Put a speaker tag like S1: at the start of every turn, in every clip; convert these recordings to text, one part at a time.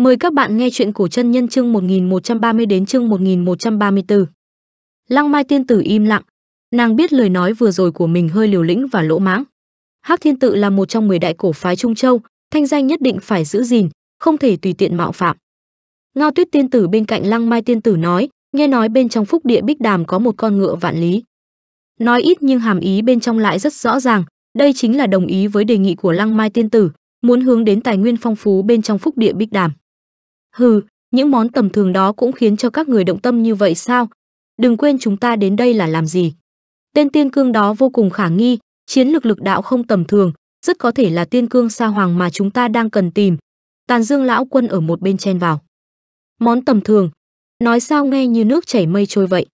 S1: Mời các bạn nghe chuyện cổ chân nhân chương 1130 đến chương 1134. Lăng Mai tiên tử im lặng, nàng biết lời nói vừa rồi của mình hơi liều lĩnh và lỗ mãng. Hắc Thiên tự là một trong 10 đại cổ phái Trung Châu, thanh danh nhất định phải giữ gìn, không thể tùy tiện mạo phạm. Ngao Tuyết tiên tử bên cạnh Lăng Mai tiên tử nói, nghe nói bên trong Phúc Địa Bích Đàm có một con ngựa vạn lý. Nói ít nhưng hàm ý bên trong lại rất rõ ràng, đây chính là đồng ý với đề nghị của Lăng Mai tiên tử, muốn hướng đến tài nguyên phong phú bên trong Phúc Địa Bích Đàm. Hừ, những món tầm thường đó cũng khiến cho các người động tâm như vậy sao? Đừng quên chúng ta đến đây là làm gì. Tên tiên cương đó vô cùng khả nghi, chiến lực lực đạo không tầm thường, rất có thể là tiên cương sa hoàng mà chúng ta đang cần tìm. Tàn Dương lão quân ở một bên chen vào. Món tầm thường, nói sao nghe như nước chảy mây trôi vậy.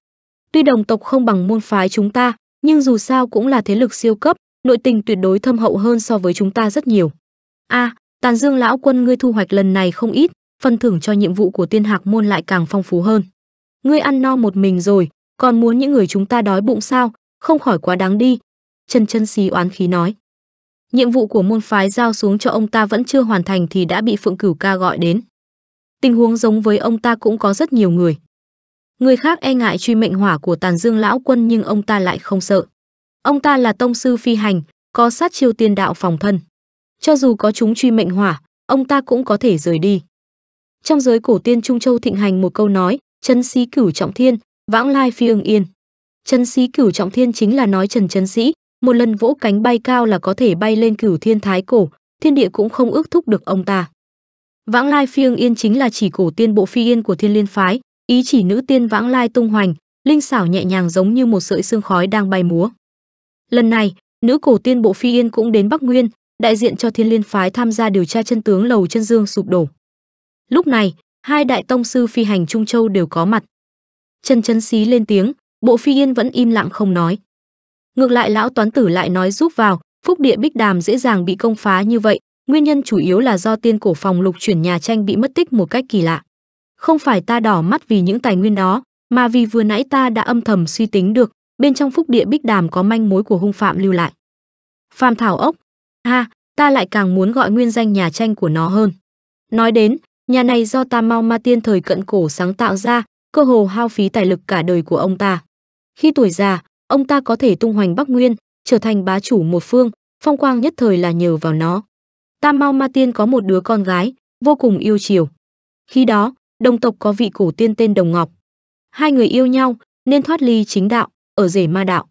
S1: Tuy đồng tộc không bằng môn phái chúng ta, nhưng dù sao cũng là thế lực siêu cấp, nội tình tuyệt đối thâm hậu hơn so với chúng ta rất nhiều. A, à, Tàn Dương lão quân ngươi thu hoạch lần này không ít, phân thưởng cho nhiệm vụ của tiên hạc môn lại càng phong phú hơn. Ngươi ăn no một mình rồi, còn muốn những người chúng ta đói bụng sao, không khỏi quá đáng đi. Chân chân xí oán khí nói. Nhiệm vụ của môn phái giao xuống cho ông ta vẫn chưa hoàn thành thì đã bị Phượng Cửu ca gọi đến. Tình huống giống với ông ta cũng có rất nhiều người. Người khác e ngại truy mệnh hỏa của Tàn Dương lão quân nhưng ông ta lại không sợ. Ông ta là tông sư phi hành, có sát chiêu tiên đạo phòng thân. Cho dù có chúng truy mệnh hỏa, ông ta cũng có thể rời đi trong giới cổ tiên Trung Châu thịnh hành một câu nói, chân sĩ cửu trọng thiên, vãng lai phi ưng yên. Chân sĩ cửu trọng thiên chính là nói Trần Chân Sĩ, một lần vỗ cánh bay cao là có thể bay lên cửu thiên thái cổ, thiên địa cũng không ước thúc được ông ta. Vãng lai phi ưng yên chính là chỉ cổ tiên bộ phi yên của thiên liên phái, ý chỉ nữ tiên vãng lai tung hoành, linh xảo nhẹ nhàng giống như một sợi xương khói đang bay múa. Lần này, nữ cổ tiên bộ phi yên cũng đến Bắc Nguyên, đại diện cho thiên liên phái tham gia điều tra chân tướng lầu chân dương sụp đổ. Lúc này, hai đại tông sư phi hành Trung Châu đều có mặt. Trần Trấn Xí lên tiếng, Bộ Phi Yên vẫn im lặng không nói. Ngược lại lão toán tử lại nói giúp vào, phúc địa Bích Đàm dễ dàng bị công phá như vậy, nguyên nhân chủ yếu là do tiên cổ phòng lục chuyển nhà tranh bị mất tích một cách kỳ lạ. Không phải ta đỏ mắt vì những tài nguyên đó, mà vì vừa nãy ta đã âm thầm suy tính được, bên trong phúc địa Bích Đàm có manh mối của hung phạm lưu lại. Phạm Thảo Ốc, ha, ta lại càng muốn gọi nguyên danh nhà tranh của nó hơn. Nói đến, Nhà này do Tam Mau Ma Tiên thời cận cổ sáng tạo ra, cơ hồ hao phí tài lực cả đời của ông ta. Khi tuổi già, ông ta có thể tung hoành Bắc Nguyên, trở thành bá chủ một phương, phong quang nhất thời là nhờ vào nó. Tam Mau Ma Tiên có một đứa con gái, vô cùng yêu chiều. Khi đó, đồng tộc có vị cổ tiên tên Đồng Ngọc. Hai người yêu nhau, nên thoát ly chính đạo, ở rể ma đạo.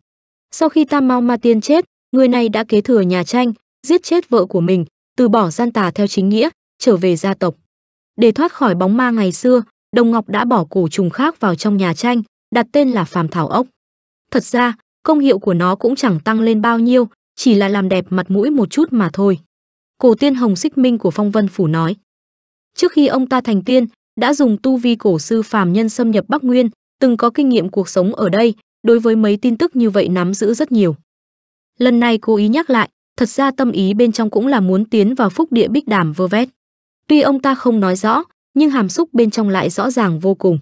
S1: Sau khi Tam Mau Ma Tiên chết, người này đã kế thừa nhà tranh, giết chết vợ của mình, từ bỏ gian tà theo chính nghĩa, trở về gia tộc. Để thoát khỏi bóng ma ngày xưa, Đồng Ngọc đã bỏ cổ trùng khác vào trong nhà tranh, đặt tên là Phàm Thảo Ốc. Thật ra, công hiệu của nó cũng chẳng tăng lên bao nhiêu, chỉ là làm đẹp mặt mũi một chút mà thôi. Cổ tiên hồng xích minh của Phong Vân Phủ nói. Trước khi ông ta thành tiên, đã dùng tu vi cổ sư phàm nhân xâm nhập Bắc Nguyên, từng có kinh nghiệm cuộc sống ở đây, đối với mấy tin tức như vậy nắm giữ rất nhiều. Lần này cố ý nhắc lại, thật ra tâm ý bên trong cũng là muốn tiến vào phúc địa bích đàm vơ vét. Tuy ông ta không nói rõ, nhưng hàm xúc bên trong lại rõ ràng vô cùng.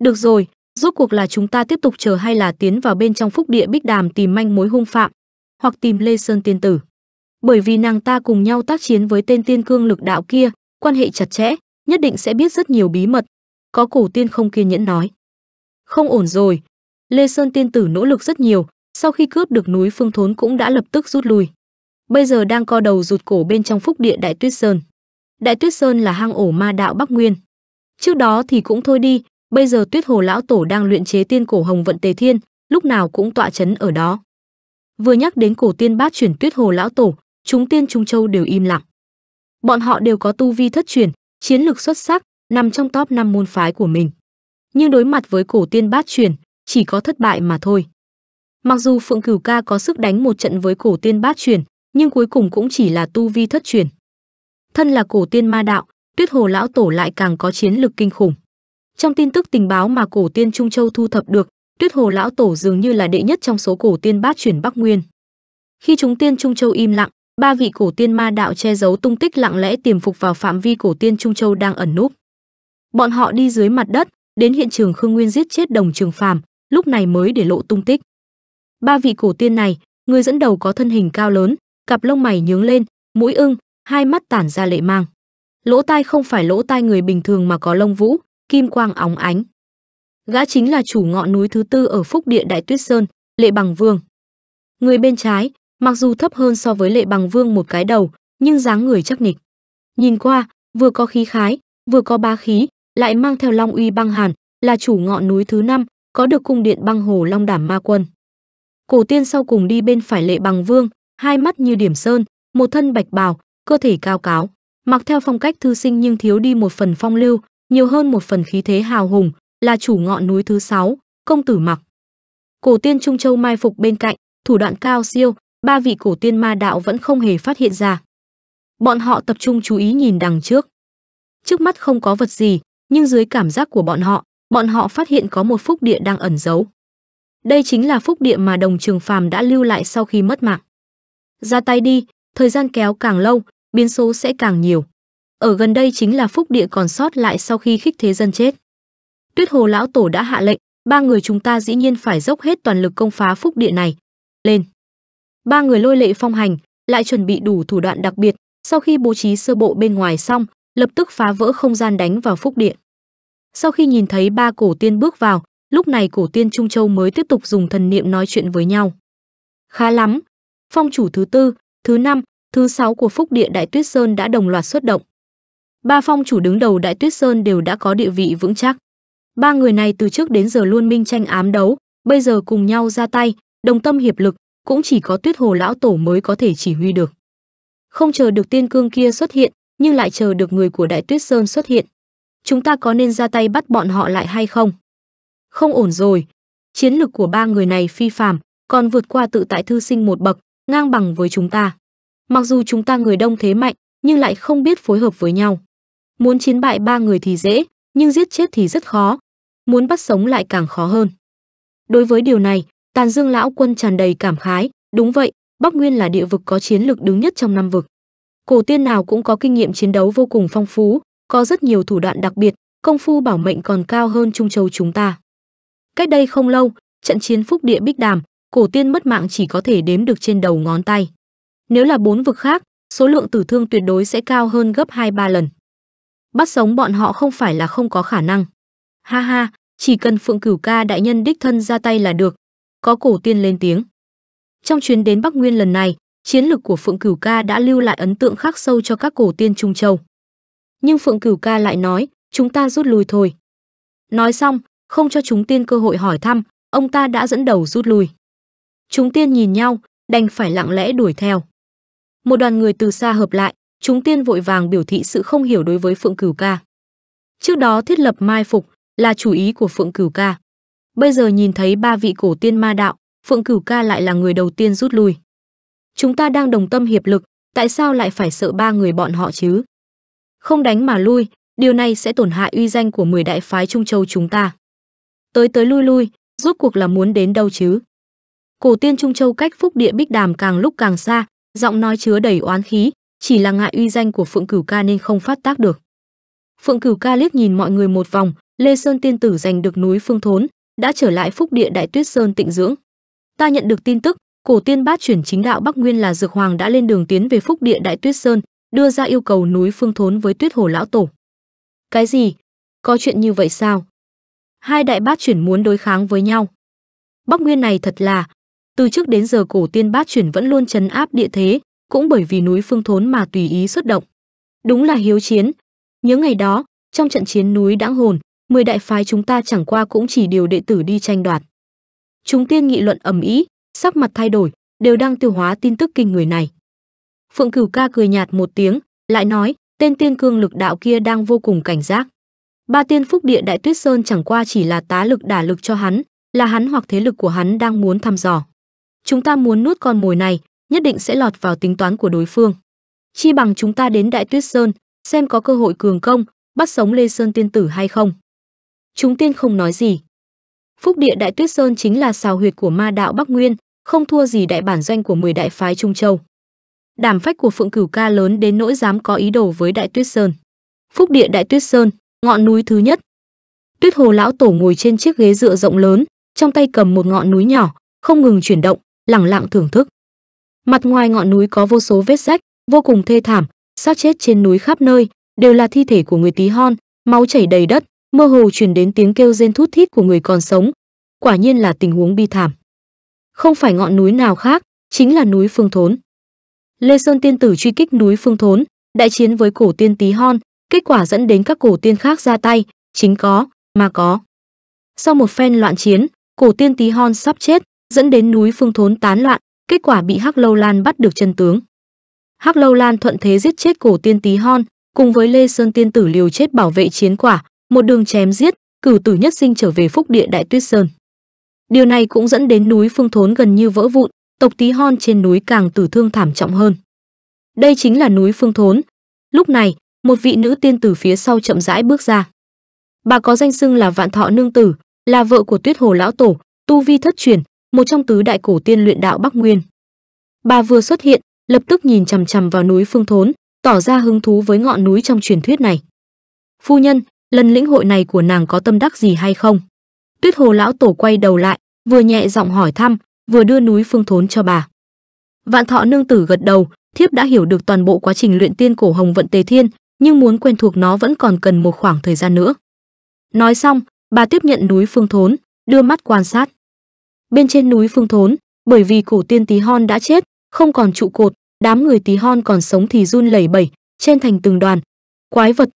S1: Được rồi, rốt cuộc là chúng ta tiếp tục chờ hay là tiến vào bên trong phúc địa Bích Đàm tìm manh mối hung phạm, hoặc tìm Lê Sơn tiên tử. Bởi vì nàng ta cùng nhau tác chiến với tên tiên cương lực đạo kia, quan hệ chặt chẽ, nhất định sẽ biết rất nhiều bí mật. Có cổ tiên không kiên nhẫn nói. Không ổn rồi. Lê Sơn tiên tử nỗ lực rất nhiều, sau khi cướp được núi phương thốn cũng đã lập tức rút lui. Bây giờ đang co đầu rụt cổ bên trong phúc địa Đại Tuyết Sơn. Đại Tuyết Sơn là hang ổ ma đạo Bắc Nguyên. Trước đó thì cũng thôi đi, bây giờ Tuyết Hồ lão tổ đang luyện chế tiên cổ hồng vận Tề Thiên, lúc nào cũng tọa chấn ở đó. Vừa nhắc đến cổ tiên bát chuyển Tuyết Hồ lão tổ, chúng tiên trung châu đều im lặng. Bọn họ đều có tu vi thất truyền, chiến lược xuất sắc, nằm trong top 5 môn phái của mình. Nhưng đối mặt với cổ tiên bát chuyển, chỉ có thất bại mà thôi. Mặc dù Phượng Cửu Ca có sức đánh một trận với cổ tiên bát chuyển, nhưng cuối cùng cũng chỉ là tu vi thất truyền thân là cổ tiên ma đạo, Tuyết Hồ lão tổ lại càng có chiến lực kinh khủng. Trong tin tức tình báo mà cổ tiên Trung Châu thu thập được, Tuyết Hồ lão tổ dường như là đệ nhất trong số cổ tiên bát chuyển Bắc Nguyên. Khi chúng tiên Trung Châu im lặng, ba vị cổ tiên ma đạo che giấu tung tích lặng lẽ tiềm phục vào phạm vi cổ tiên Trung Châu đang ẩn núp. Bọn họ đi dưới mặt đất, đến hiện trường Khương Nguyên giết chết Đồng Trường Phàm, lúc này mới để lộ tung tích. Ba vị cổ tiên này, người dẫn đầu có thân hình cao lớn, cặp lông mày nhướng lên, mũi ưng, hai mắt tản ra lệ mang. Lỗ tai không phải lỗ tai người bình thường mà có lông vũ, kim quang óng ánh. Gã chính là chủ ngọn núi thứ tư ở Phúc Địa Đại Tuyết Sơn, Lệ Bằng Vương. Người bên trái, mặc dù thấp hơn so với Lệ Bằng Vương một cái đầu, nhưng dáng người chắc nịch. Nhìn qua, vừa có khí khái, vừa có ba khí, lại mang theo long uy băng hàn, là chủ ngọn núi thứ năm, có được cung điện băng hồ Long Đảm Ma Quân. Cổ tiên sau cùng đi bên phải Lệ Bằng Vương, hai mắt như điểm sơn, một thân bạch bào, cơ thể cao cáo, mặc theo phong cách thư sinh nhưng thiếu đi một phần phong lưu, nhiều hơn một phần khí thế hào hùng, là chủ ngọn núi thứ sáu, công tử Mặc. Cổ tiên Trung Châu mai phục bên cạnh, thủ đoạn cao siêu, ba vị cổ tiên ma đạo vẫn không hề phát hiện ra. Bọn họ tập trung chú ý nhìn đằng trước. Trước mắt không có vật gì, nhưng dưới cảm giác của bọn họ, bọn họ phát hiện có một phúc địa đang ẩn giấu. Đây chính là phúc địa mà đồng trường phàm đã lưu lại sau khi mất mạng. Ra tay đi, thời gian kéo càng lâu, biến số sẽ càng nhiều. Ở gần đây chính là phúc địa còn sót lại sau khi khích thế dân chết. Tuyết Hồ lão tổ đã hạ lệnh, ba người chúng ta dĩ nhiên phải dốc hết toàn lực công phá phúc địa này. Lên. Ba người lôi lệ phong hành, lại chuẩn bị đủ thủ đoạn đặc biệt, sau khi bố trí sơ bộ bên ngoài xong, lập tức phá vỡ không gian đánh vào phúc địa. Sau khi nhìn thấy ba cổ tiên bước vào, lúc này cổ tiên Trung Châu mới tiếp tục dùng thần niệm nói chuyện với nhau. Khá lắm, phong chủ thứ tư, thứ năm, thứ sáu của Phúc Địa Đại Tuyết Sơn đã đồng loạt xuất động. Ba phong chủ đứng đầu Đại Tuyết Sơn đều đã có địa vị vững chắc. Ba người này từ trước đến giờ luôn minh tranh ám đấu, bây giờ cùng nhau ra tay, đồng tâm hiệp lực, cũng chỉ có Tuyết Hồ lão tổ mới có thể chỉ huy được. Không chờ được tiên cương kia xuất hiện, nhưng lại chờ được người của Đại Tuyết Sơn xuất hiện. Chúng ta có nên ra tay bắt bọn họ lại hay không? Không ổn rồi. Chiến lực của ba người này phi phàm, còn vượt qua tự tại thư sinh một bậc, ngang bằng với chúng ta. Mặc dù chúng ta người đông thế mạnh, nhưng lại không biết phối hợp với nhau. Muốn chiến bại ba người thì dễ, nhưng giết chết thì rất khó. Muốn bắt sống lại càng khó hơn. Đối với điều này, Tàn Dương lão quân tràn đầy cảm khái, đúng vậy, Bắc Nguyên là địa vực có chiến lực đứng nhất trong năm vực. Cổ tiên nào cũng có kinh nghiệm chiến đấu vô cùng phong phú, có rất nhiều thủ đoạn đặc biệt, công phu bảo mệnh còn cao hơn Trung Châu chúng ta. Cách đây không lâu, trận chiến Phúc Địa Bích Đàm, cổ tiên mất mạng chỉ có thể đếm được trên đầu ngón tay. Nếu là bốn vực khác, số lượng tử thương tuyệt đối sẽ cao hơn gấp 2-3 lần. Bắt sống bọn họ không phải là không có khả năng. Ha ha, chỉ cần Phượng Cửu Ca đại nhân đích thân ra tay là được. Có cổ tiên lên tiếng. Trong chuyến đến Bắc Nguyên lần này, chiến lực của Phượng Cửu Ca đã lưu lại ấn tượng khắc sâu cho các cổ tiên Trung Châu. Nhưng Phượng Cửu Ca lại nói, chúng ta rút lui thôi. Nói xong, không cho chúng tiên cơ hội hỏi thăm, ông ta đã dẫn đầu rút lui. Chúng tiên nhìn nhau, đành phải lặng lẽ đuổi theo một đoàn người từ xa hợp lại, chúng tiên vội vàng biểu thị sự không hiểu đối với Phượng Cửu Ca. Trước đó thiết lập mai phục là chủ ý của Phượng Cửu Ca. Bây giờ nhìn thấy ba vị cổ tiên ma đạo, Phượng Cửu Ca lại là người đầu tiên rút lui. Chúng ta đang đồng tâm hiệp lực, tại sao lại phải sợ ba người bọn họ chứ? Không đánh mà lui, điều này sẽ tổn hại uy danh của 10 đại phái Trung Châu chúng ta. Tới tới lui lui, rốt cuộc là muốn đến đâu chứ? Cổ tiên Trung Châu cách Phúc Địa Bích Đàm càng lúc càng xa, giọng nói chứa đầy oán khí, chỉ là ngại uy danh của Phượng Cửu ca nên không phát tác được. Phượng Cửu ca liếc nhìn mọi người một vòng, Lê Sơn tiên tử giành được núi Phương Thốn, đã trở lại Phúc Địa Đại Tuyết Sơn tịnh dưỡng. Ta nhận được tin tức, cổ tiên bát chuyển chính đạo Bắc Nguyên là Dược Hoàng đã lên đường tiến về Phúc Địa Đại Tuyết Sơn, đưa ra yêu cầu núi Phương Thốn với Tuyết Hồ lão tổ. Cái gì? Có chuyện như vậy sao? Hai đại bát chuyển muốn đối kháng với nhau. Bắc Nguyên này thật là, từ trước đến giờ cổ tiên bát chuyển vẫn luôn chấn áp địa thế, cũng bởi vì núi phương thốn mà tùy ý xuất động. Đúng là hiếu chiến. Nhớ ngày đó, trong trận chiến núi đãng hồn, mười đại phái chúng ta chẳng qua cũng chỉ điều đệ tử đi tranh đoạt. Chúng tiên nghị luận ầm ĩ, sắc mặt thay đổi, đều đang tiêu hóa tin tức kinh người này. Phượng Cửu ca cười nhạt một tiếng, lại nói, tên tiên cương lực đạo kia đang vô cùng cảnh giác. Ba tiên phúc địa đại tuyết sơn chẳng qua chỉ là tá lực đả lực cho hắn, là hắn hoặc thế lực của hắn đang muốn thăm dò chúng ta muốn nuốt con mồi này, nhất định sẽ lọt vào tính toán của đối phương. Chi bằng chúng ta đến Đại Tuyết Sơn, xem có cơ hội cường công, bắt sống Lê Sơn tiên tử hay không. Chúng tiên không nói gì. Phúc địa Đại Tuyết Sơn chính là xào huyệt của ma đạo Bắc Nguyên, không thua gì đại bản doanh của 10 đại phái Trung Châu. Đảm phách của Phượng Cửu Ca lớn đến nỗi dám có ý đồ với Đại Tuyết Sơn. Phúc địa Đại Tuyết Sơn, ngọn núi thứ nhất. Tuyết Hồ lão tổ ngồi trên chiếc ghế dựa rộng lớn, trong tay cầm một ngọn núi nhỏ, không ngừng chuyển động, lặng lặng thưởng thức. Mặt ngoài ngọn núi có vô số vết rách, vô cùng thê thảm, xác chết trên núi khắp nơi, đều là thi thể của người tí hon, máu chảy đầy đất, mơ hồ truyền đến tiếng kêu rên thút thít của người còn sống. Quả nhiên là tình huống bi thảm. Không phải ngọn núi nào khác, chính là núi Phương Thốn. Lê Sơn tiên tử truy kích núi Phương Thốn, đại chiến với cổ tiên tí hon, kết quả dẫn đến các cổ tiên khác ra tay, chính có, mà có. Sau một phen loạn chiến, cổ tiên tí hon sắp chết, dẫn đến núi Phương Thốn tán loạn, kết quả bị Hắc Lâu Lan bắt được chân tướng. Hắc Lâu Lan thuận thế giết chết cổ tiên tí hon, cùng với Lê Sơn tiên tử liều chết bảo vệ chiến quả, một đường chém giết, cửu tử nhất sinh trở về phúc địa Đại Tuyết Sơn. Điều này cũng dẫn đến núi Phương Thốn gần như vỡ vụn, tộc tí hon trên núi càng tử thương thảm trọng hơn. Đây chính là núi Phương Thốn. Lúc này, một vị nữ tiên tử phía sau chậm rãi bước ra. Bà có danh xưng là Vạn Thọ nương tử, là vợ của Tuyết Hồ lão tổ, tu vi thất truyền, một trong tứ đại cổ tiên luyện đạo Bắc Nguyên. Bà vừa xuất hiện, lập tức nhìn chằm chằm vào núi Phương Thốn, tỏ ra hứng thú với ngọn núi trong truyền thuyết này. "Phu nhân, lần lĩnh hội này của nàng có tâm đắc gì hay không?" Tuyết Hồ lão tổ quay đầu lại, vừa nhẹ giọng hỏi thăm, vừa đưa núi Phương Thốn cho bà. Vạn Thọ nương tử gật đầu, thiếp đã hiểu được toàn bộ quá trình luyện tiên cổ Hồng vận Tề Thiên, nhưng muốn quen thuộc nó vẫn còn cần một khoảng thời gian nữa. Nói xong, bà tiếp nhận núi Phương Thốn, đưa mắt quan sát bên trên núi phương thốn bởi vì cổ tiên tí hon đã chết không còn trụ cột đám người tí hon còn sống thì run lẩy bẩy chen thành từng đoàn quái vật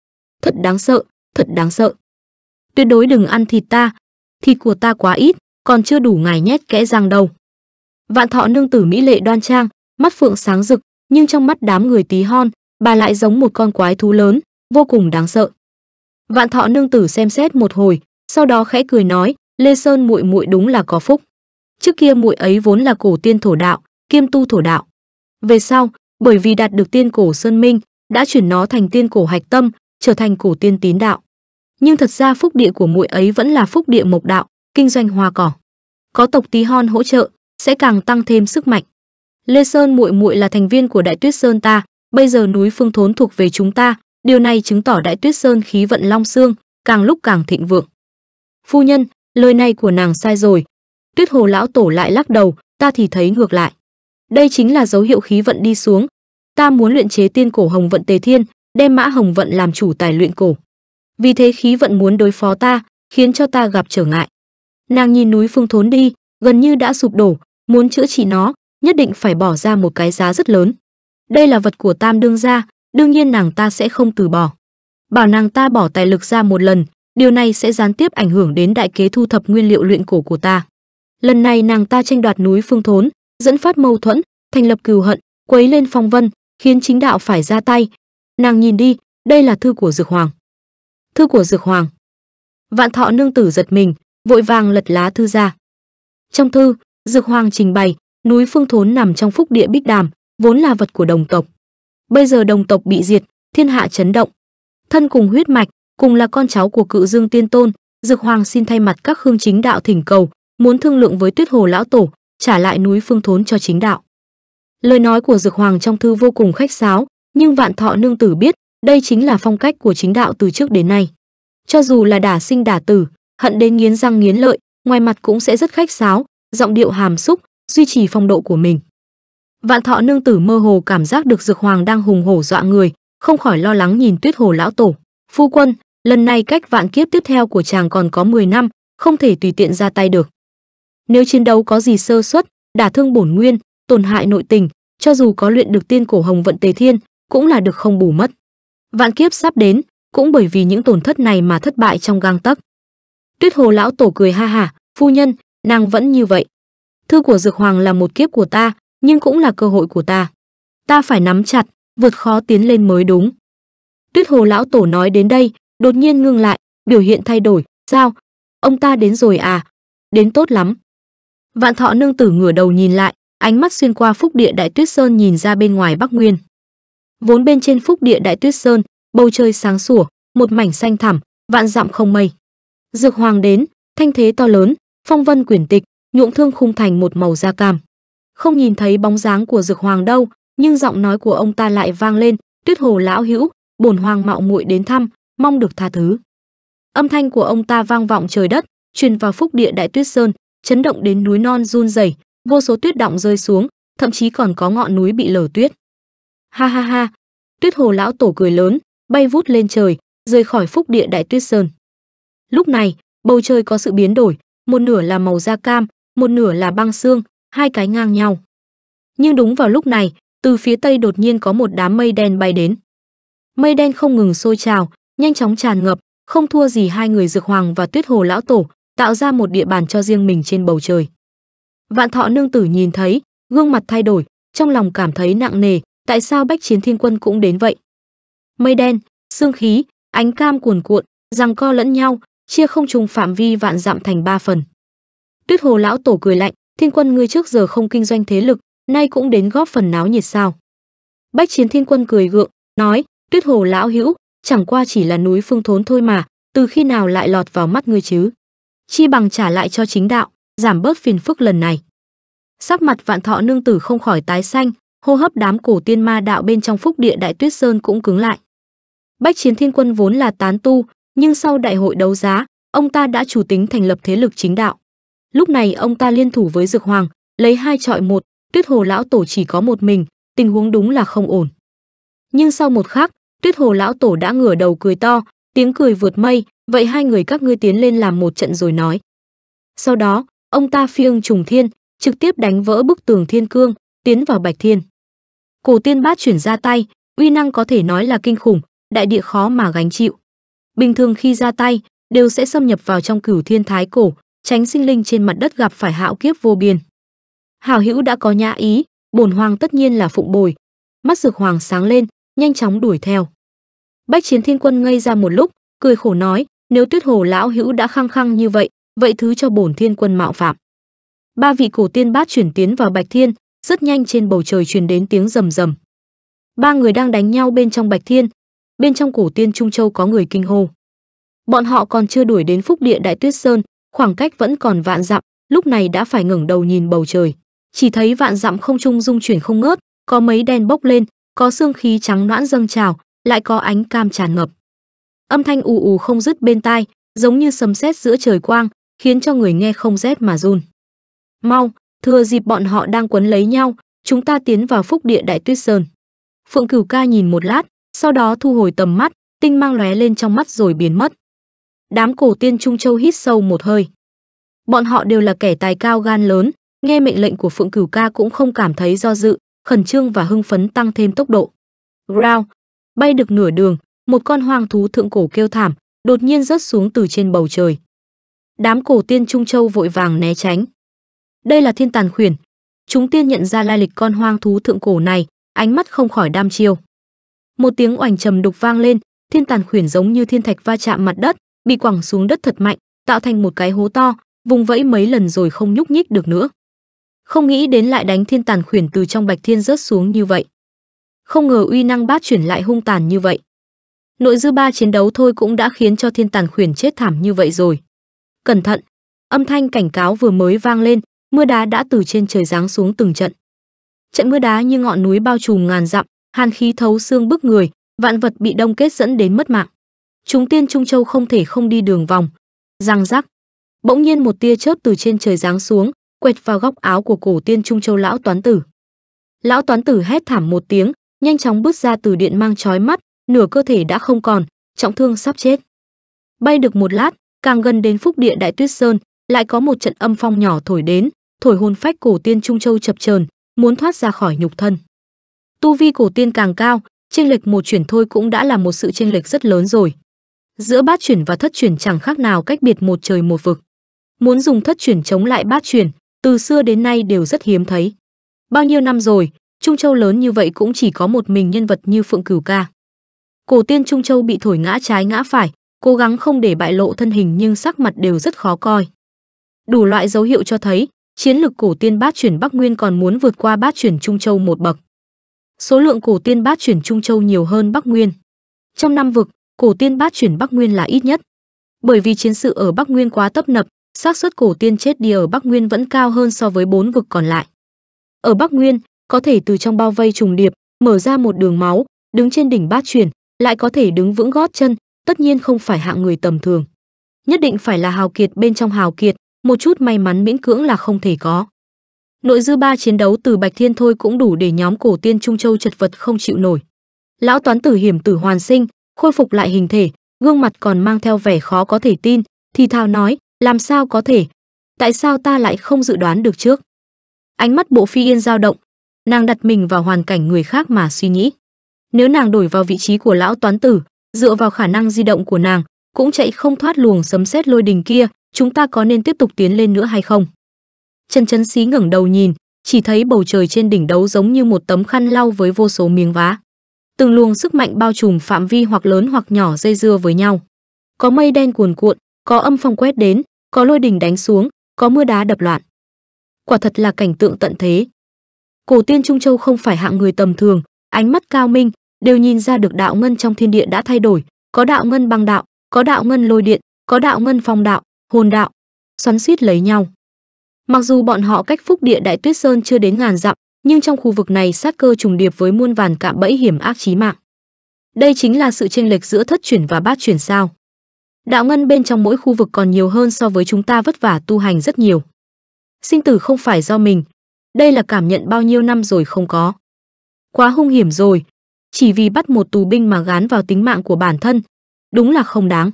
S1: thật đáng sợ thật đáng sợ tuyệt đối đừng ăn thịt ta thịt của ta quá ít còn chưa đủ ngài nhét kẽ răng đâu vạn thọ nương tử mỹ lệ đoan trang mắt phượng sáng rực nhưng trong mắt đám người tí hon bà lại giống một con quái thú lớn vô cùng đáng sợ vạn thọ nương tử xem xét một hồi sau đó khẽ cười nói lê sơn muội muội đúng là có phúc Trước kia muội ấy vốn là cổ tiên thổ đạo, kiêm tu thổ đạo. Về sau, bởi vì đạt được tiên cổ sơn minh, đã chuyển nó thành tiên cổ hạch tâm, trở thành cổ tiên tín đạo. Nhưng thật ra phúc địa của muội ấy vẫn là phúc địa mộc đạo, kinh doanh hoa cỏ. Có tộc tí hon hỗ trợ, sẽ càng tăng thêm sức mạnh. Lê Sơn muội muội là thành viên của Đại Tuyết Sơn ta, bây giờ núi Phương Thốn thuộc về chúng ta, điều này chứng tỏ Đại Tuyết Sơn khí vận long xương, càng lúc càng thịnh vượng. Phu nhân, lời này của nàng sai rồi, Tuyết Hồ lão tổ lại lắc đầu, ta thì thấy ngược lại. Đây chính là dấu hiệu khí vận đi xuống. Ta muốn luyện chế tiên cổ hồng vận tề thiên, đem mã hồng vận làm chủ tài luyện cổ. Vì thế khí vận muốn đối phó ta, khiến cho ta gặp trở ngại. Nàng nhìn núi phương thốn đi, gần như đã sụp đổ, muốn chữa trị nó, nhất định phải bỏ ra một cái giá rất lớn. Đây là vật của tam đương gia, đương nhiên nàng ta sẽ không từ bỏ. Bảo nàng ta bỏ tài lực ra một lần, điều này sẽ gián tiếp ảnh hưởng đến đại kế thu thập nguyên liệu luyện cổ của ta lần này nàng ta tranh đoạt núi phương thốn dẫn phát mâu thuẫn thành lập cừu hận quấy lên phong vân khiến chính đạo phải ra tay nàng nhìn đi đây là thư của dược hoàng thư của dược hoàng vạn thọ nương tử giật mình vội vàng lật lá thư ra trong thư dược hoàng trình bày núi phương thốn nằm trong phúc địa bích đàm vốn là vật của đồng tộc bây giờ đồng tộc bị diệt thiên hạ chấn động thân cùng huyết mạch cùng là con cháu của cự dương tiên tôn dược hoàng xin thay mặt các hương chính đạo thỉnh cầu muốn thương lượng với Tuyết Hồ lão tổ, trả lại núi Phương Thốn cho chính đạo. Lời nói của Dược Hoàng trong thư vô cùng khách sáo, nhưng Vạn Thọ nương tử biết, đây chính là phong cách của chính đạo từ trước đến nay. Cho dù là đả sinh đả tử, hận đến nghiến răng nghiến lợi, ngoài mặt cũng sẽ rất khách sáo, giọng điệu hàm xúc, duy trì phong độ của mình. Vạn Thọ nương tử mơ hồ cảm giác được Dược Hoàng đang hùng hổ dọa người, không khỏi lo lắng nhìn Tuyết Hồ lão tổ. "Phu quân, lần này cách vạn kiếp tiếp theo của chàng còn có 10 năm, không thể tùy tiện ra tay được." Nếu chiến đấu có gì sơ suất, đả thương bổn nguyên, tổn hại nội tình, cho dù có luyện được tiên cổ hồng vận tề thiên, cũng là được không bù mất. Vạn kiếp sắp đến, cũng bởi vì những tổn thất này mà thất bại trong gang tấc. Tuyết Hồ lão tổ cười ha hả, "Phu nhân, nàng vẫn như vậy. Thư của Dược Hoàng là một kiếp của ta, nhưng cũng là cơ hội của ta. Ta phải nắm chặt, vượt khó tiến lên mới đúng." Tuyết Hồ lão tổ nói đến đây, đột nhiên ngưng lại, biểu hiện thay đổi, "Sao? Ông ta đến rồi à? Đến tốt lắm." Vạn Thọ nương tử ngửa đầu nhìn lại, ánh mắt xuyên qua phúc địa Đại Tuyết Sơn nhìn ra bên ngoài Bắc Nguyên. Vốn bên trên phúc địa Đại Tuyết Sơn, bầu trời sáng sủa, một mảnh xanh thẳm, vạn dặm không mây. Dược hoàng đến, thanh thế to lớn, phong vân quyển tịch, nhuộm thương khung thành một màu da cam. Không nhìn thấy bóng dáng của Dược hoàng đâu, nhưng giọng nói của ông ta lại vang lên, "Tuyết Hồ lão hữu, bổn hoàng mạo muội đến thăm, mong được tha thứ." Âm thanh của ông ta vang vọng trời đất, truyền vào phúc địa Đại Tuyết Sơn, chấn động đến núi non run rẩy, vô số tuyết động rơi xuống, thậm chí còn có ngọn núi bị lở tuyết. Ha ha ha, Tuyết Hồ lão tổ cười lớn, bay vút lên trời, rời khỏi phúc địa Đại Tuyết Sơn. Lúc này, bầu trời có sự biến đổi, một nửa là màu da cam, một nửa là băng xương, hai cái ngang nhau. Nhưng đúng vào lúc này, từ phía tây đột nhiên có một đám mây đen bay đến. Mây đen không ngừng sôi trào, nhanh chóng tràn ngập, không thua gì hai người Dược Hoàng và Tuyết Hồ lão tổ, tạo ra một địa bàn cho riêng mình trên bầu trời. Vạn Thọ nương tử nhìn thấy, gương mặt thay đổi, trong lòng cảm thấy nặng nề, tại sao Bách Chiến Thiên Quân cũng đến vậy? Mây đen, sương khí, ánh cam cuồn cuộn, rằng co lẫn nhau, chia không trùng phạm vi vạn dặm thành ba phần. Tuyết Hồ lão tổ cười lạnh, Thiên Quân ngươi trước giờ không kinh doanh thế lực, nay cũng đến góp phần náo nhiệt sao? Bách Chiến Thiên Quân cười gượng, nói, Tuyết Hồ lão hữu, chẳng qua chỉ là núi phương thốn thôi mà, từ khi nào lại lọt vào mắt ngươi chứ? chi bằng trả lại cho chính đạo, giảm bớt phiền phức lần này. Sắc mặt vạn thọ nương tử không khỏi tái xanh, hô hấp đám cổ tiên ma đạo bên trong phúc địa đại tuyết sơn cũng cứng lại. Bách chiến thiên quân vốn là tán tu, nhưng sau đại hội đấu giá, ông ta đã chủ tính thành lập thế lực chính đạo. Lúc này ông ta liên thủ với Dược Hoàng, lấy hai trọi một, tuyết hồ lão tổ chỉ có một mình, tình huống đúng là không ổn. Nhưng sau một khắc, tuyết hồ lão tổ đã ngửa đầu cười to, Tiếng cười vượt mây, vậy hai người các ngươi tiến lên làm một trận rồi nói. Sau đó, ông ta phiêng trùng thiên, trực tiếp đánh vỡ bức tường thiên cương, tiến vào Bạch Thiên. Cổ Tiên Bát chuyển ra tay, uy năng có thể nói là kinh khủng, đại địa khó mà gánh chịu. Bình thường khi ra tay, đều sẽ xâm nhập vào trong Cửu Thiên Thái Cổ, tránh sinh linh trên mặt đất gặp phải hạo kiếp vô biên. Hảo Hữu đã có nhã ý, bổn hoàng tất nhiên là phụng bồi. Mắt Dược Hoàng sáng lên, nhanh chóng đuổi theo. Bách Chiến Thiên Quân ngây ra một lúc, cười khổ nói, nếu Tuyết Hồ lão hữu đã khăng khăng như vậy, vậy thứ cho bổn thiên quân mạo phạm. Ba vị cổ tiên bát chuyển tiến vào Bạch Thiên, rất nhanh trên bầu trời truyền đến tiếng rầm rầm. Ba người đang đánh nhau bên trong Bạch Thiên, bên trong cổ tiên Trung Châu có người kinh hô. Bọn họ còn chưa đuổi đến phúc địa Đại Tuyết Sơn, khoảng cách vẫn còn vạn dặm, lúc này đã phải ngẩng đầu nhìn bầu trời. Chỉ thấy vạn dặm không trung dung chuyển không ngớt, có mấy đen bốc lên, có xương khí trắng noãn dâng trào, lại có ánh cam tràn ngập. Âm thanh ù ù không dứt bên tai, giống như sấm sét giữa trời quang, khiến cho người nghe không rét mà run. Mau, thừa dịp bọn họ đang quấn lấy nhau, chúng ta tiến vào phúc địa Đại Tuyết Sơn. Phượng Cửu Ca nhìn một lát, sau đó thu hồi tầm mắt, tinh mang lóe lên trong mắt rồi biến mất. Đám cổ tiên Trung Châu hít sâu một hơi. Bọn họ đều là kẻ tài cao gan lớn, nghe mệnh lệnh của Phượng Cửu Ca cũng không cảm thấy do dự, khẩn trương và hưng phấn tăng thêm tốc độ. Rao, Bay được nửa đường, một con hoang thú thượng cổ kêu thảm, đột nhiên rớt xuống từ trên bầu trời. Đám cổ tiên Trung Châu vội vàng né tránh. Đây là thiên tàn khuyển. Chúng tiên nhận ra lai lịch con hoang thú thượng cổ này, ánh mắt không khỏi đam chiêu. Một tiếng oành trầm đục vang lên, thiên tàn khuyển giống như thiên thạch va chạm mặt đất, bị quẳng xuống đất thật mạnh, tạo thành một cái hố to, vùng vẫy mấy lần rồi không nhúc nhích được nữa. Không nghĩ đến lại đánh thiên tàn khuyển từ trong bạch thiên rớt xuống như vậy không ngờ uy năng bát chuyển lại hung tàn như vậy. Nội dư ba chiến đấu thôi cũng đã khiến cho thiên tàn khuyển chết thảm như vậy rồi. Cẩn thận, âm thanh cảnh cáo vừa mới vang lên, mưa đá đã từ trên trời giáng xuống từng trận. Trận mưa đá như ngọn núi bao trùm ngàn dặm, hàn khí thấu xương bức người, vạn vật bị đông kết dẫn đến mất mạng. Chúng tiên Trung Châu không thể không đi đường vòng. Răng rắc. Bỗng nhiên một tia chớp từ trên trời giáng xuống, quẹt vào góc áo của cổ tiên Trung Châu lão toán tử. Lão toán tử hét thảm một tiếng, nhanh chóng bước ra từ điện mang chói mắt, nửa cơ thể đã không còn, trọng thương sắp chết. Bay được một lát, càng gần đến phúc địa Đại Tuyết Sơn, lại có một trận âm phong nhỏ thổi đến, thổi hồn phách cổ tiên Trung Châu chập chờn, muốn thoát ra khỏi nhục thân. Tu vi cổ tiên càng cao, chênh lệch một chuyển thôi cũng đã là một sự chênh lệch rất lớn rồi. Giữa bát chuyển và thất chuyển chẳng khác nào cách biệt một trời một vực. Muốn dùng thất chuyển chống lại bát chuyển, từ xưa đến nay đều rất hiếm thấy. Bao nhiêu năm rồi, Trung Châu lớn như vậy cũng chỉ có một mình nhân vật như Phượng Cửu Ca. Cổ tiên Trung Châu bị thổi ngã trái ngã phải, cố gắng không để bại lộ thân hình nhưng sắc mặt đều rất khó coi. Đủ loại dấu hiệu cho thấy, chiến lực cổ tiên bát chuyển Bắc Nguyên còn muốn vượt qua bát chuyển Trung Châu một bậc. Số lượng cổ tiên bát chuyển Trung Châu nhiều hơn Bắc Nguyên. Trong năm vực, cổ tiên bát chuyển Bắc Nguyên là ít nhất. Bởi vì chiến sự ở Bắc Nguyên quá tấp nập, xác suất cổ tiên chết đi ở Bắc Nguyên vẫn cao hơn so với bốn vực còn lại. Ở Bắc Nguyên, có thể từ trong bao vây trùng điệp mở ra một đường máu đứng trên đỉnh bát truyền lại có thể đứng vững gót chân tất nhiên không phải hạng người tầm thường nhất định phải là hào kiệt bên trong hào kiệt một chút may mắn miễn cưỡng là không thể có nội dư ba chiến đấu từ bạch thiên thôi cũng đủ để nhóm cổ tiên trung châu chật vật không chịu nổi lão toán tử hiểm tử hoàn sinh khôi phục lại hình thể gương mặt còn mang theo vẻ khó có thể tin thì thào nói làm sao có thể tại sao ta lại không dự đoán được trước ánh mắt bộ phi yên dao động nàng đặt mình vào hoàn cảnh người khác mà suy nghĩ. Nếu nàng đổi vào vị trí của lão toán tử, dựa vào khả năng di động của nàng, cũng chạy không thoát luồng sấm sét lôi đình kia, chúng ta có nên tiếp tục tiến lên nữa hay không? Trần Trấn xí ngẩng đầu nhìn, chỉ thấy bầu trời trên đỉnh đấu giống như một tấm khăn lau với vô số miếng vá. Từng luồng sức mạnh bao trùm phạm vi hoặc lớn hoặc nhỏ dây dưa với nhau. Có mây đen cuồn cuộn, có âm phong quét đến, có lôi đình đánh xuống, có mưa đá đập loạn. Quả thật là cảnh tượng tận thế. Cổ tiên Trung Châu không phải hạng người tầm thường, ánh mắt cao minh, đều nhìn ra được đạo ngân trong thiên địa đã thay đổi, có đạo ngân băng đạo, có đạo ngân lôi điện, có đạo ngân phong đạo, hồn đạo, xoắn xuýt lấy nhau. Mặc dù bọn họ cách Phúc Địa Đại Tuyết Sơn chưa đến ngàn dặm, nhưng trong khu vực này sát cơ trùng điệp với muôn vàn cạm bẫy hiểm ác chí mạng. Đây chính là sự chênh lệch giữa thất chuyển và bát chuyển sao? Đạo ngân bên trong mỗi khu vực còn nhiều hơn so với chúng ta vất vả tu hành rất nhiều. Sinh tử không phải do mình, đây là cảm nhận bao nhiêu năm rồi không có. Quá hung hiểm rồi. Chỉ vì bắt một tù binh mà gán vào tính mạng của bản thân. Đúng là không đáng.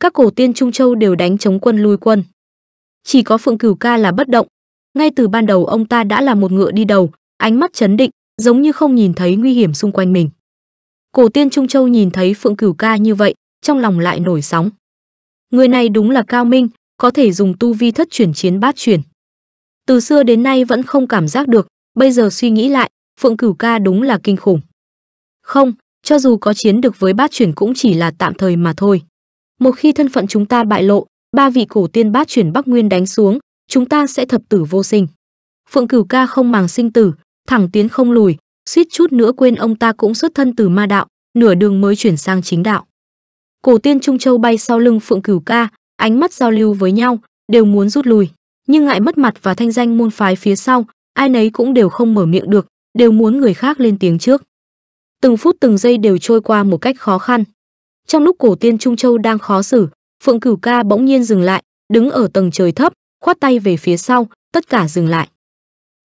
S1: Các cổ tiên Trung Châu đều đánh chống quân lui quân. Chỉ có Phượng Cửu Ca là bất động. Ngay từ ban đầu ông ta đã là một ngựa đi đầu, ánh mắt chấn định, giống như không nhìn thấy nguy hiểm xung quanh mình. Cổ tiên Trung Châu nhìn thấy Phượng Cửu Ca như vậy, trong lòng lại nổi sóng. Người này đúng là cao minh, có thể dùng tu vi thất chuyển chiến bát chuyển từ xưa đến nay vẫn không cảm giác được, bây giờ suy nghĩ lại, Phượng Cửu Ca đúng là kinh khủng. Không, cho dù có chiến được với bát chuyển cũng chỉ là tạm thời mà thôi. Một khi thân phận chúng ta bại lộ, ba vị cổ tiên bát chuyển Bắc Nguyên đánh xuống, chúng ta sẽ thập tử vô sinh. Phượng Cửu Ca không màng sinh tử, thẳng tiến không lùi, suýt chút nữa quên ông ta cũng xuất thân từ ma đạo, nửa đường mới chuyển sang chính đạo. Cổ tiên Trung Châu bay sau lưng Phượng Cửu Ca, ánh mắt giao lưu với nhau, đều muốn rút lui nhưng ngại mất mặt và thanh danh môn phái phía sau, ai nấy cũng đều không mở miệng được, đều muốn người khác lên tiếng trước. Từng phút từng giây đều trôi qua một cách khó khăn. Trong lúc cổ tiên Trung Châu đang khó xử, Phượng Cửu Ca bỗng nhiên dừng lại, đứng ở tầng trời thấp, khoát tay về phía sau, tất cả dừng lại.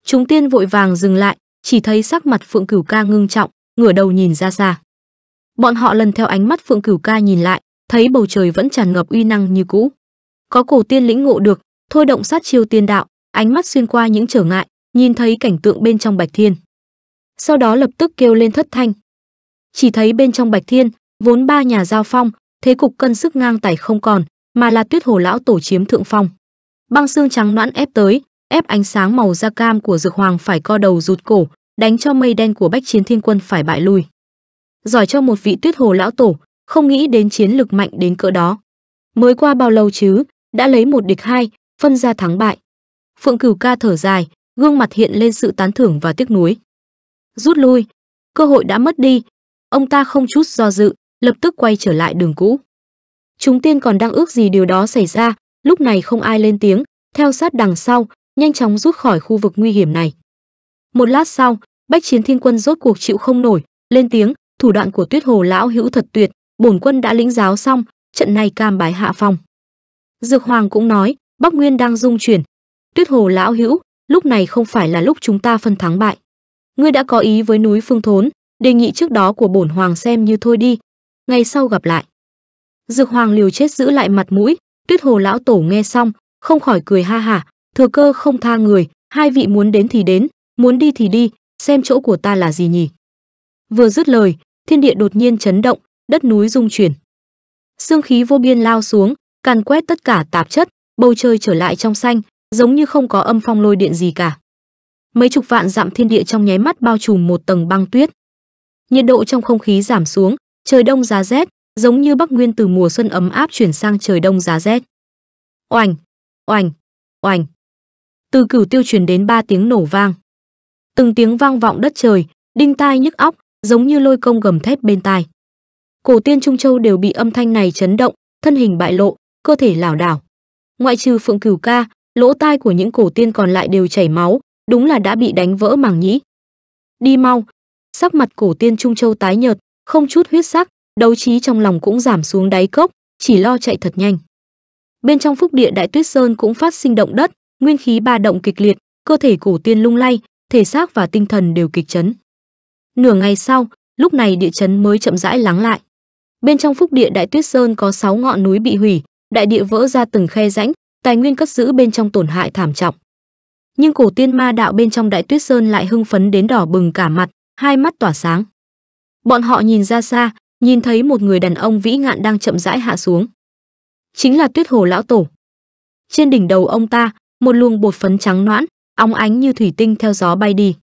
S1: Chúng tiên vội vàng dừng lại, chỉ thấy sắc mặt Phượng Cửu Ca ngưng trọng, ngửa đầu nhìn ra xa. Bọn họ lần theo ánh mắt Phượng Cửu Ca nhìn lại, thấy bầu trời vẫn tràn ngập uy năng như cũ. Có cổ tiên lĩnh ngộ được, thôi động sát chiêu tiên đạo ánh mắt xuyên qua những trở ngại nhìn thấy cảnh tượng bên trong bạch thiên sau đó lập tức kêu lên thất thanh chỉ thấy bên trong bạch thiên vốn ba nhà giao phong thế cục cân sức ngang tài không còn mà là tuyết hồ lão tổ chiếm thượng phong băng xương trắng noãn ép tới ép ánh sáng màu da cam của dược hoàng phải co đầu rụt cổ đánh cho mây đen của bách chiến thiên quân phải bại lui giỏi cho một vị tuyết hồ lão tổ không nghĩ đến chiến lực mạnh đến cỡ đó mới qua bao lâu chứ đã lấy một địch hai phân ra thắng bại. Phượng Cửu Ca thở dài, gương mặt hiện lên sự tán thưởng và tiếc nuối. Rút lui, cơ hội đã mất đi. Ông ta không chút do dự, lập tức quay trở lại đường cũ. Chúng tiên còn đang ước gì điều đó xảy ra, lúc này không ai lên tiếng, theo sát đằng sau, nhanh chóng rút khỏi khu vực nguy hiểm này. Một lát sau, Bách Chiến Thiên Quân rốt cuộc chịu không nổi, lên tiếng, thủ đoạn của Tuyết Hồ lão hữu thật tuyệt, bổn quân đã lĩnh giáo xong, trận này cam bái hạ phong. Dược Hoàng cũng nói, Bắc Nguyên đang dung chuyển. Tuyết Hồ lão hữu, lúc này không phải là lúc chúng ta phân thắng bại. Ngươi đã có ý với núi Phương Thốn, đề nghị trước đó của bổn hoàng xem như thôi đi, ngày sau gặp lại. Dược Hoàng liều chết giữ lại mặt mũi, Tuyết Hồ lão tổ nghe xong, không khỏi cười ha hả, thừa cơ không tha người, hai vị muốn đến thì đến, muốn đi thì đi, xem chỗ của ta là gì nhỉ. Vừa dứt lời, thiên địa đột nhiên chấn động, đất núi rung chuyển. Sương khí vô biên lao xuống, càn quét tất cả tạp chất, bầu trời trở lại trong xanh, giống như không có âm phong lôi điện gì cả. Mấy chục vạn dặm thiên địa trong nháy mắt bao trùm một tầng băng tuyết. Nhiệt độ trong không khí giảm xuống, trời đông giá rét, giống như Bắc Nguyên từ mùa xuân ấm áp chuyển sang trời đông giá rét. Oành, oành, oành. Từ cửu tiêu truyền đến ba tiếng nổ vang. Từng tiếng vang vọng đất trời, đinh tai nhức óc, giống như lôi công gầm thép bên tai. Cổ tiên Trung Châu đều bị âm thanh này chấn động, thân hình bại lộ, cơ thể lảo đảo ngoại trừ phượng cửu ca lỗ tai của những cổ tiên còn lại đều chảy máu đúng là đã bị đánh vỡ màng nhĩ đi mau sắc mặt cổ tiên trung châu tái nhợt không chút huyết sắc đấu trí trong lòng cũng giảm xuống đáy cốc chỉ lo chạy thật nhanh bên trong phúc địa đại tuyết sơn cũng phát sinh động đất nguyên khí ba động kịch liệt cơ thể cổ tiên lung lay thể xác và tinh thần đều kịch chấn nửa ngày sau lúc này địa chấn mới chậm rãi lắng lại bên trong phúc địa đại tuyết sơn có 6 ngọn núi bị hủy đại địa vỡ ra từng khe rãnh, tài nguyên cất giữ bên trong tổn hại thảm trọng. Nhưng cổ tiên ma đạo bên trong Đại Tuyết Sơn lại hưng phấn đến đỏ bừng cả mặt, hai mắt tỏa sáng. Bọn họ nhìn ra xa, nhìn thấy một người đàn ông vĩ ngạn đang chậm rãi hạ xuống. Chính là Tuyết Hồ lão tổ. Trên đỉnh đầu ông ta, một luồng bột phấn trắng noãn, óng ánh như thủy tinh theo gió bay đi.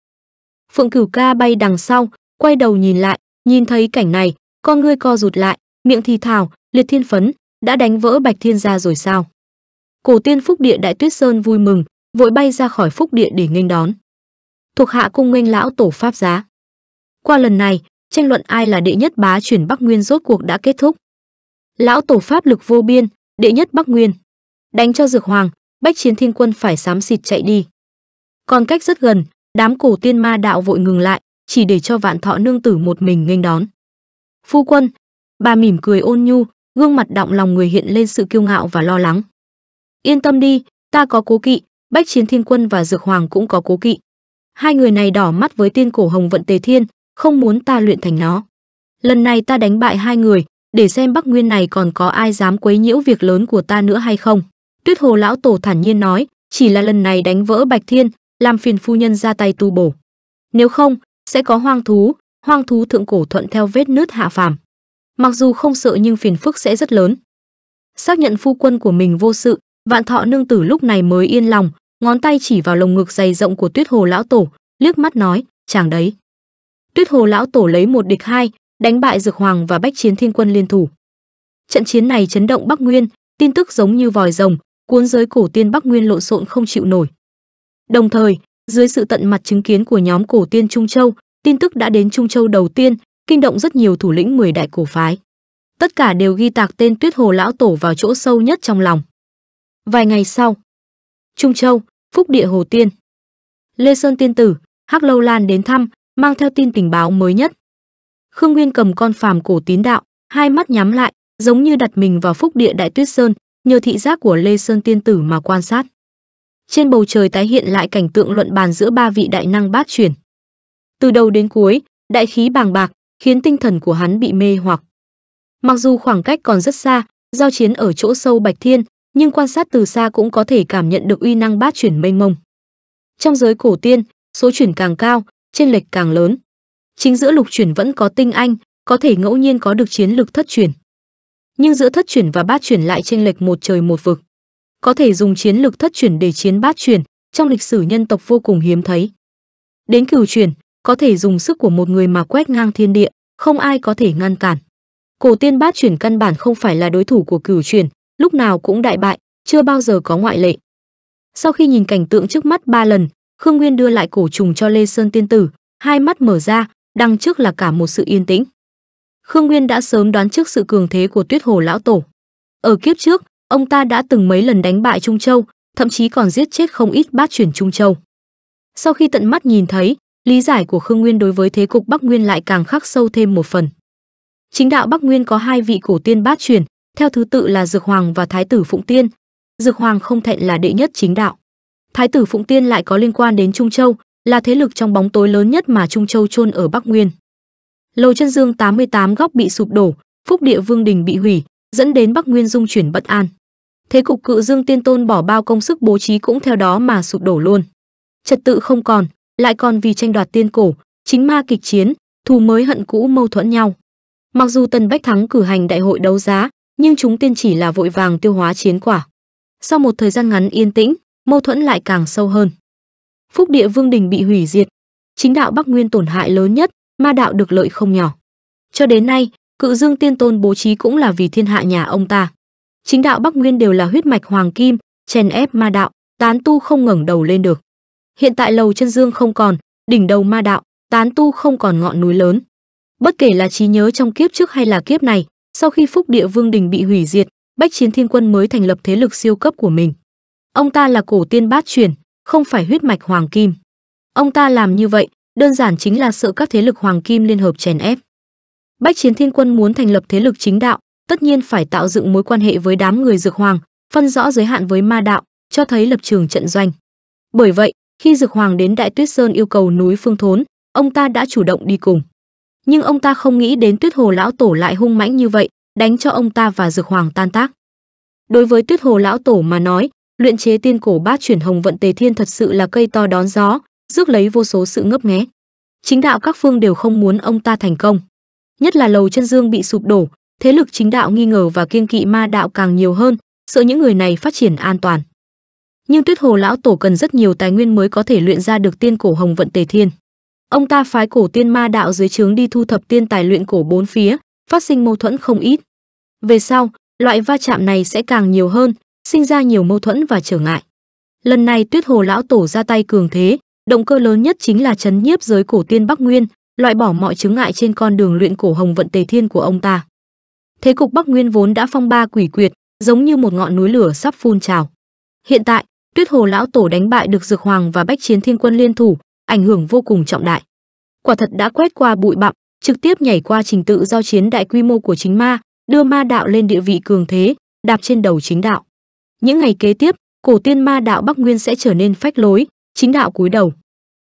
S1: Phượng Cửu Ca bay đằng sau, quay đầu nhìn lại, nhìn thấy cảnh này, con ngươi co rụt lại, miệng thì thào, liệt thiên phấn, đã đánh vỡ Bạch Thiên gia rồi sao? Cổ tiên Phúc Địa Đại Tuyết Sơn vui mừng, vội bay ra khỏi Phúc Địa để nghênh đón. Thuộc hạ cung nghênh lão tổ pháp giá. Qua lần này, tranh luận ai là đệ nhất bá chuyển Bắc Nguyên rốt cuộc đã kết thúc. Lão tổ pháp lực vô biên, đệ nhất Bắc Nguyên. Đánh cho Dược Hoàng, Bách Chiến Thiên Quân phải xám xịt chạy đi. Còn cách rất gần, đám cổ tiên ma đạo vội ngừng lại, chỉ để cho Vạn Thọ nương tử một mình nghênh đón. Phu quân, bà mỉm cười ôn nhu, gương mặt động lòng người hiện lên sự kiêu ngạo và lo lắng. Yên tâm đi, ta có cố kỵ, Bách Chiến Thiên Quân và Dược Hoàng cũng có cố kỵ. Hai người này đỏ mắt với tiên cổ Hồng Vận Tề Thiên, không muốn ta luyện thành nó. Lần này ta đánh bại hai người, để xem Bắc Nguyên này còn có ai dám quấy nhiễu việc lớn của ta nữa hay không. Tuyết Hồ lão tổ thản nhiên nói, chỉ là lần này đánh vỡ Bạch Thiên, làm phiền phu nhân ra tay tu bổ. Nếu không, sẽ có hoang thú, hoang thú thượng cổ thuận theo vết nứt hạ phàm mặc dù không sợ nhưng phiền phức sẽ rất lớn. Xác nhận phu quân của mình vô sự, Vạn Thọ nương tử lúc này mới yên lòng, ngón tay chỉ vào lồng ngực dày rộng của Tuyết Hồ lão tổ, liếc mắt nói, "Chàng đấy." Tuyết Hồ lão tổ lấy một địch hai, đánh bại Dực Hoàng và Bách Chiến Thiên Quân liên thủ. Trận chiến này chấn động Bắc Nguyên, tin tức giống như vòi rồng, cuốn giới cổ tiên Bắc Nguyên lộn xộn không chịu nổi. Đồng thời, dưới sự tận mặt chứng kiến của nhóm cổ tiên Trung Châu, tin tức đã đến Trung Châu đầu tiên, kinh động rất nhiều thủ lĩnh 10 đại cổ phái. Tất cả đều ghi tạc tên Tuyết Hồ lão tổ vào chỗ sâu nhất trong lòng. Vài ngày sau, Trung Châu, Phúc Địa Hồ Tiên. Lê Sơn tiên tử, Hắc Lâu Lan đến thăm, mang theo tin tình báo mới nhất. Khương Nguyên cầm con phàm cổ tín đạo, hai mắt nhắm lại, giống như đặt mình vào Phúc Địa Đại Tuyết Sơn, nhờ thị giác của Lê Sơn tiên tử mà quan sát. Trên bầu trời tái hiện lại cảnh tượng luận bàn giữa ba vị đại năng bát chuyển. Từ đầu đến cuối, đại khí bàng bạc, khiến tinh thần của hắn bị mê hoặc. Mặc dù khoảng cách còn rất xa, giao chiến ở chỗ sâu Bạch Thiên, nhưng quan sát từ xa cũng có thể cảm nhận được uy năng bát chuyển mênh mông. Trong giới cổ tiên, số chuyển càng cao, chênh lệch càng lớn. Chính giữa lục chuyển vẫn có tinh anh, có thể ngẫu nhiên có được chiến lực thất chuyển. Nhưng giữa thất chuyển và bát chuyển lại chênh lệch một trời một vực. Có thể dùng chiến lực thất chuyển để chiến bát chuyển, trong lịch sử nhân tộc vô cùng hiếm thấy. Đến cửu chuyển, có thể dùng sức của một người mà quét ngang thiên địa, không ai có thể ngăn cản. Cổ tiên bát chuyển căn bản không phải là đối thủ của cửu chuyển, lúc nào cũng đại bại, chưa bao giờ có ngoại lệ. Sau khi nhìn cảnh tượng trước mắt ba lần, Khương Nguyên đưa lại cổ trùng cho Lê Sơn tiên tử, hai mắt mở ra, đằng trước là cả một sự yên tĩnh. Khương Nguyên đã sớm đoán trước sự cường thế của Tuyết Hồ lão tổ. Ở kiếp trước, ông ta đã từng mấy lần đánh bại Trung Châu, thậm chí còn giết chết không ít bát chuyển Trung Châu. Sau khi tận mắt nhìn thấy, Lý giải của Khương Nguyên đối với thế cục Bắc Nguyên lại càng khắc sâu thêm một phần. Chính đạo Bắc Nguyên có hai vị cổ tiên bát truyền, theo thứ tự là Dược Hoàng và Thái tử Phụng Tiên. Dược Hoàng không thẹn là đệ nhất chính đạo. Thái tử Phụng Tiên lại có liên quan đến Trung Châu, là thế lực trong bóng tối lớn nhất mà Trung Châu chôn ở Bắc Nguyên. Lầu chân dương 88 góc bị sụp đổ, phúc địa vương đình bị hủy, dẫn đến Bắc Nguyên dung chuyển bất an. Thế cục cự dương tiên tôn bỏ bao công sức bố trí cũng theo đó mà sụp đổ luôn. Trật tự không còn, lại còn vì tranh đoạt tiên cổ, chính ma kịch chiến, thù mới hận cũ mâu thuẫn nhau. Mặc dù Tần Bách Thắng cử hành đại hội đấu giá, nhưng chúng tiên chỉ là vội vàng tiêu hóa chiến quả. Sau một thời gian ngắn yên tĩnh, mâu thuẫn lại càng sâu hơn. Phúc địa vương đình bị hủy diệt, chính đạo Bắc Nguyên tổn hại lớn nhất, ma đạo được lợi không nhỏ. Cho đến nay, Cự Dương Tiên Tôn bố trí cũng là vì thiên hạ nhà ông ta. Chính đạo Bắc Nguyên đều là huyết mạch hoàng kim, chèn ép ma đạo, tán tu không ngẩng đầu lên được hiện tại lầu chân dương không còn, đỉnh đầu ma đạo, tán tu không còn ngọn núi lớn. Bất kể là trí nhớ trong kiếp trước hay là kiếp này, sau khi Phúc Địa Vương Đình bị hủy diệt, Bách Chiến Thiên Quân mới thành lập thế lực siêu cấp của mình. Ông ta là cổ tiên bát truyền không phải huyết mạch hoàng kim. Ông ta làm như vậy, đơn giản chính là sợ các thế lực hoàng kim liên hợp chèn ép. Bách Chiến Thiên Quân muốn thành lập thế lực chính đạo, tất nhiên phải tạo dựng mối quan hệ với đám người dược hoàng, phân rõ giới hạn với ma đạo, cho thấy lập trường trận doanh. Bởi vậy, khi Dực Hoàng đến Đại Tuyết Sơn yêu cầu núi Phương Thốn, ông ta đã chủ động đi cùng. Nhưng ông ta không nghĩ đến Tuyết Hồ lão tổ lại hung mãnh như vậy, đánh cho ông ta và Dực Hoàng tan tác. Đối với Tuyết Hồ lão tổ mà nói, luyện chế tiên cổ bát chuyển hồng vận tề thiên thật sự là cây to đón gió, rước lấy vô số sự ngấp nghé. Chính đạo các phương đều không muốn ông ta thành công. Nhất là lầu chân dương bị sụp đổ, thế lực chính đạo nghi ngờ và kiêng kỵ ma đạo càng nhiều hơn, sợ những người này phát triển an toàn nhưng Tuyết Hồ lão tổ cần rất nhiều tài nguyên mới có thể luyện ra được tiên cổ hồng vận tề thiên. Ông ta phái cổ tiên ma đạo dưới trướng đi thu thập tiên tài luyện cổ bốn phía, phát sinh mâu thuẫn không ít. Về sau, loại va chạm này sẽ càng nhiều hơn, sinh ra nhiều mâu thuẫn và trở ngại. Lần này Tuyết Hồ lão tổ ra tay cường thế, động cơ lớn nhất chính là chấn nhiếp giới cổ tiên Bắc Nguyên, loại bỏ mọi chứng ngại trên con đường luyện cổ hồng vận tề thiên của ông ta. Thế cục Bắc Nguyên vốn đã phong ba quỷ quyệt, giống như một ngọn núi lửa sắp phun trào. Hiện tại, Tuyết Hồ lão tổ đánh bại được Dược Hoàng và Bách Chiến Thiên Quân liên thủ, ảnh hưởng vô cùng trọng đại. Quả thật đã quét qua bụi bặm, trực tiếp nhảy qua trình tự giao chiến đại quy mô của chính ma, đưa ma đạo lên địa vị cường thế, đạp trên đầu chính đạo. Những ngày kế tiếp, cổ tiên ma đạo Bắc Nguyên sẽ trở nên phách lối, chính đạo cúi đầu.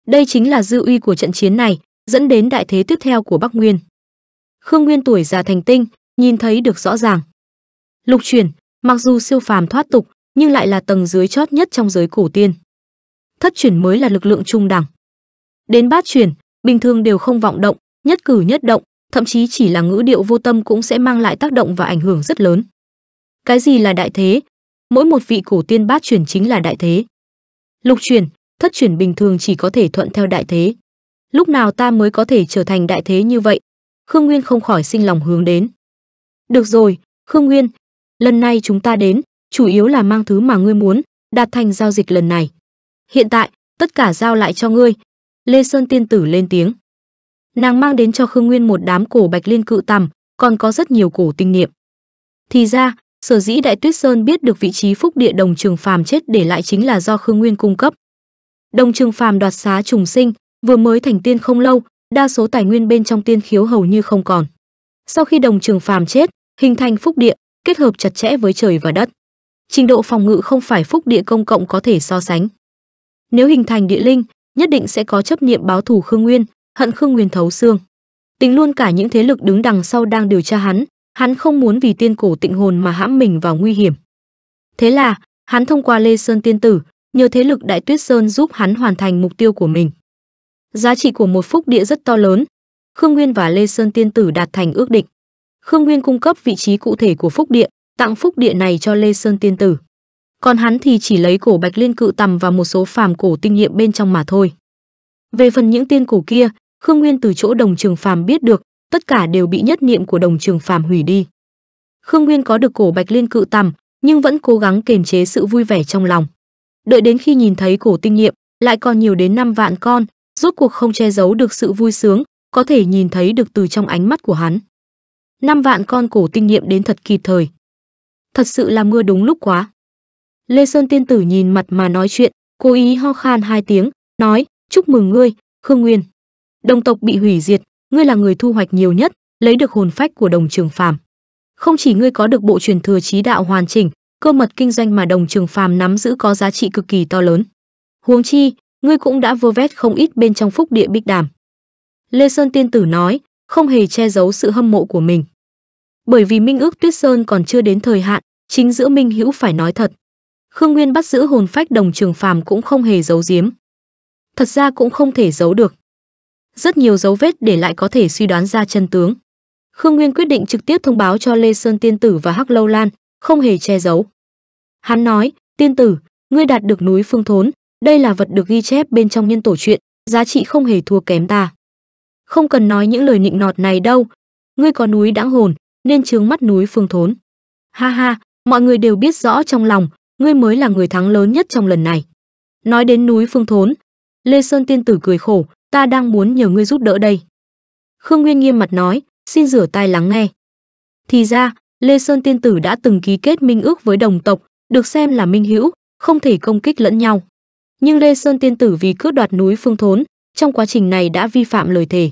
S1: Đây chính là dư uy của trận chiến này, dẫn đến đại thế tiếp theo của Bắc Nguyên. Khương Nguyên tuổi già thành tinh, nhìn thấy được rõ ràng. Lục truyền, mặc dù siêu phàm thoát tục, nhưng lại là tầng dưới chót nhất trong giới cổ tiên. Thất chuyển mới là lực lượng trung đẳng. Đến bát chuyển, bình thường đều không vọng động, nhất cử nhất động, thậm chí chỉ là ngữ điệu vô tâm cũng sẽ mang lại tác động và ảnh hưởng rất lớn. Cái gì là đại thế? Mỗi một vị cổ tiên bát chuyển chính là đại thế. Lục chuyển, thất chuyển bình thường chỉ có thể thuận theo đại thế. Lúc nào ta mới có thể trở thành đại thế như vậy? Khương Nguyên không khỏi sinh lòng hướng đến. Được rồi, Khương Nguyên, lần này chúng ta đến, chủ yếu là mang thứ mà ngươi muốn, đạt thành giao dịch lần này. Hiện tại, tất cả giao lại cho ngươi." Lê Sơn tiên tử lên tiếng. Nàng mang đến cho Khương Nguyên một đám cổ bạch liên cự tằm, còn có rất nhiều cổ tinh niệm. Thì ra, sở dĩ Đại Tuyết Sơn biết được vị trí phúc địa đồng trường phàm chết để lại chính là do Khương Nguyên cung cấp. Đồng trường phàm đoạt xá trùng sinh, vừa mới thành tiên không lâu, đa số tài nguyên bên trong tiên khiếu hầu như không còn. Sau khi đồng trường phàm chết, hình thành phúc địa, kết hợp chặt chẽ với trời và đất trình độ phòng ngự không phải phúc địa công cộng có thể so sánh. Nếu hình thành địa linh, nhất định sẽ có chấp niệm báo thù Khương Nguyên, hận Khương Nguyên thấu xương. Tính luôn cả những thế lực đứng đằng sau đang điều tra hắn, hắn không muốn vì tiên cổ tịnh hồn mà hãm mình vào nguy hiểm. Thế là, hắn thông qua Lê Sơn tiên tử, nhờ thế lực Đại Tuyết Sơn giúp hắn hoàn thành mục tiêu của mình. Giá trị của một phúc địa rất to lớn, Khương Nguyên và Lê Sơn tiên tử đạt thành ước định. Khương Nguyên cung cấp vị trí cụ thể của phúc địa, tặng phúc địa này cho Lê Sơn tiên tử. Còn hắn thì chỉ lấy cổ Bạch Liên cự tầm và một số phàm cổ tinh nghiệm bên trong mà thôi. Về phần những tiên cổ kia, Khương Nguyên từ chỗ đồng trường phàm biết được, tất cả đều bị nhất niệm của đồng trường phàm hủy đi. Khương Nguyên có được cổ Bạch Liên cự tầm, nhưng vẫn cố gắng kiềm chế sự vui vẻ trong lòng. Đợi đến khi nhìn thấy cổ tinh nghiệm, lại còn nhiều đến 5 vạn con, rốt cuộc không che giấu được sự vui sướng, có thể nhìn thấy được từ trong ánh mắt của hắn. 5 vạn con cổ tinh nghiệm đến thật kịp thời thật sự là mưa đúng lúc quá. Lê Sơn tiên tử nhìn mặt mà nói chuyện, cố ý ho khan hai tiếng, nói, chúc mừng ngươi, Khương Nguyên. Đồng tộc bị hủy diệt, ngươi là người thu hoạch nhiều nhất, lấy được hồn phách của đồng trường phàm. Không chỉ ngươi có được bộ truyền thừa trí đạo hoàn chỉnh, cơ mật kinh doanh mà đồng trường phàm nắm giữ có giá trị cực kỳ to lớn. Huống chi, ngươi cũng đã vơ vét không ít bên trong phúc địa bích đàm. Lê Sơn tiên tử nói, không hề che giấu sự hâm mộ của mình bởi vì Minh Ước Tuyết Sơn còn chưa đến thời hạn, chính giữa Minh Hữu phải nói thật. Khương Nguyên bắt giữ hồn phách đồng trường phàm cũng không hề giấu giếm. Thật ra cũng không thể giấu được. Rất nhiều dấu vết để lại có thể suy đoán ra chân tướng. Khương Nguyên quyết định trực tiếp thông báo cho Lê Sơn Tiên Tử và Hắc Lâu Lan, không hề che giấu. Hắn nói, Tiên Tử, ngươi đạt được núi phương thốn, đây là vật được ghi chép bên trong nhân tổ chuyện giá trị không hề thua kém ta. Không cần nói những lời nịnh nọt này đâu, ngươi có núi đãng hồn, nên trướng mắt núi phương thốn ha ha mọi người đều biết rõ trong lòng ngươi mới là người thắng lớn nhất trong lần này nói đến núi phương thốn lê sơn tiên tử cười khổ ta đang muốn nhờ ngươi giúp đỡ đây khương nguyên nghiêm mặt nói xin rửa tai lắng nghe thì ra lê sơn tiên tử đã từng ký kết minh ước với đồng tộc được xem là minh hữu không thể công kích lẫn nhau nhưng lê sơn tiên tử vì cướp đoạt núi phương thốn trong quá trình này đã vi phạm lời thề